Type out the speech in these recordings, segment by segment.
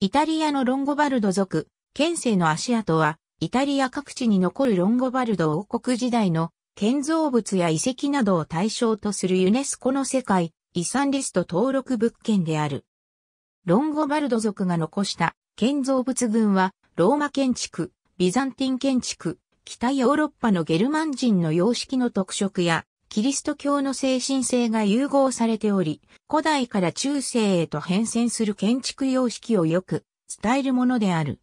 イタリアのロンゴバルド族、県政の足跡は、イタリア各地に残るロンゴバルド王国時代の建造物や遺跡などを対象とするユネスコの世界遺産リスト登録物件である。ロンゴバルド族が残した建造物群は、ローマ建築、ビザンティン建築、北ヨーロッパのゲルマン人の様式の特色や、キリスト教の精神性が融合されており、古代から中世へと変遷する建築様式をよく伝えるものである。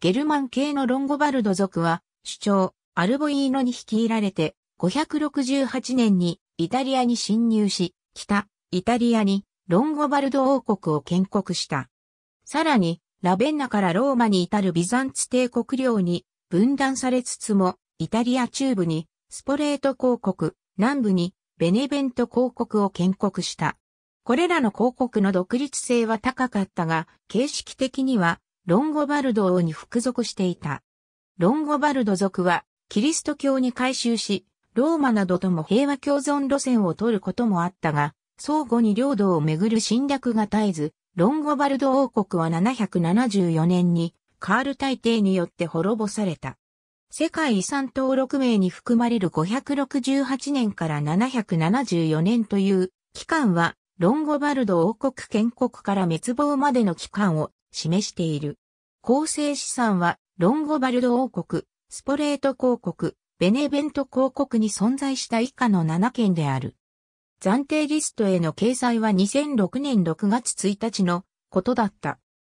ゲルマン系のロンゴバルド族は、主張、アルボイーノに率いられて、568年にイタリアに侵入し、北、イタリアにロンゴバルド王国を建国した。さらに、ラベンナからローマに至るビザンツ帝国領に分断されつつも、イタリア中部にスポレート公国、南部にベネベント公国を建国した。これらの公国の独立性は高かったが、形式的にはロンゴバルド王に服属していた。ロンゴバルド族はキリスト教に改宗し、ローマなどとも平和共存路線を取ることもあったが、相互に領土をめぐる侵略が絶えず、ロンゴバルド王国は774年にカール大帝によって滅ぼされた。世界遺産登録名に含まれる568年から774年という期間はロンゴバルド王国建国から滅亡までの期間を示している。構成資産はロンゴバルド王国、スポレート公国、ベネベント公国に存在した以下の7県である。暫定リストへの掲載は2006年6月1日のことだった。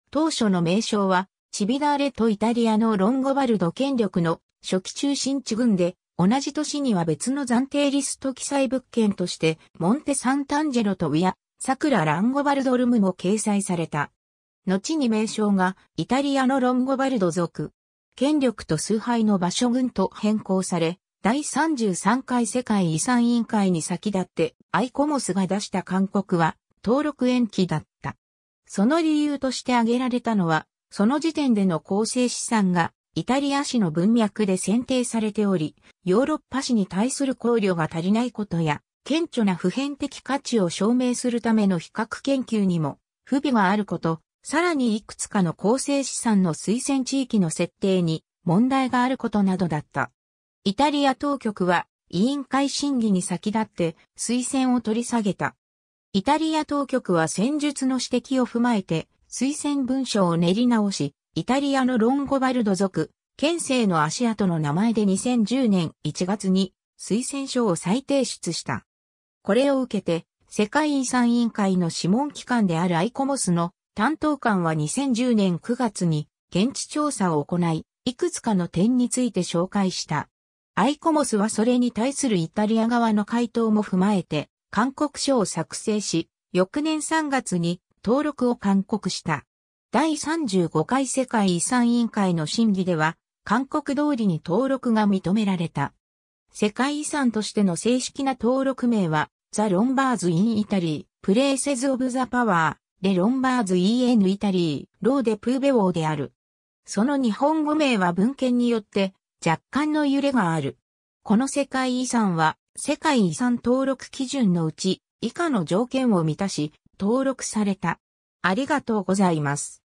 当初の名称はチビダーレとイタリアのロンゴバルド権力の初期中心地群で、同じ年には別の暫定リスト記載物件として、モンテ・サンタンジェロとウィア、桜ランゴバルドルムも掲載された。後に名称がイタリアのロンゴバルド族、権力と崇拝の場所群と変更され、第33回世界遺産委員会に先立ってアイコモスが出した勧告は登録延期だった。その理由として挙げられたのはその時点での構成資産がイタリア史の文脈で選定されており、ヨーロッパ史に対する考慮が足りないことや、顕著な普遍的価値を証明するための比較研究にも不備があること、さらにいくつかの構成資産の推薦地域の設定に問題があることなどだった。イタリア当局は委員会審議に先立って推薦を取り下げた。イタリア当局は戦術の指摘を踏まえて推薦文書を練り直し、イタリアのロンゴバルド族、県政の足跡の名前で2010年1月に推薦書を再提出した。これを受けて、世界遺産委員会の諮問機関であるアイコモスの担当官は2010年9月に現地調査を行い、いくつかの点について紹介した。アイコモスはそれに対するイタリア側の回答も踏まえて、勧告書を作成し、翌年3月に登録を勧告した。第35回世界遺産委員会の審議では、勧告通りに登録が認められた。世界遺産としての正式な登録名は、ザ・ロンバーズ・イン・イタリー、プレイセズ・オブ・ザ・パワー、レ・ロンバーズ・イエヌ・イタリー、ローデ・プーベ王である。その日本語名は文献によって若干の揺れがある。この世界遺産は世界遺産登録基準のうち以下の条件を満たし、登録された。ありがとうございます。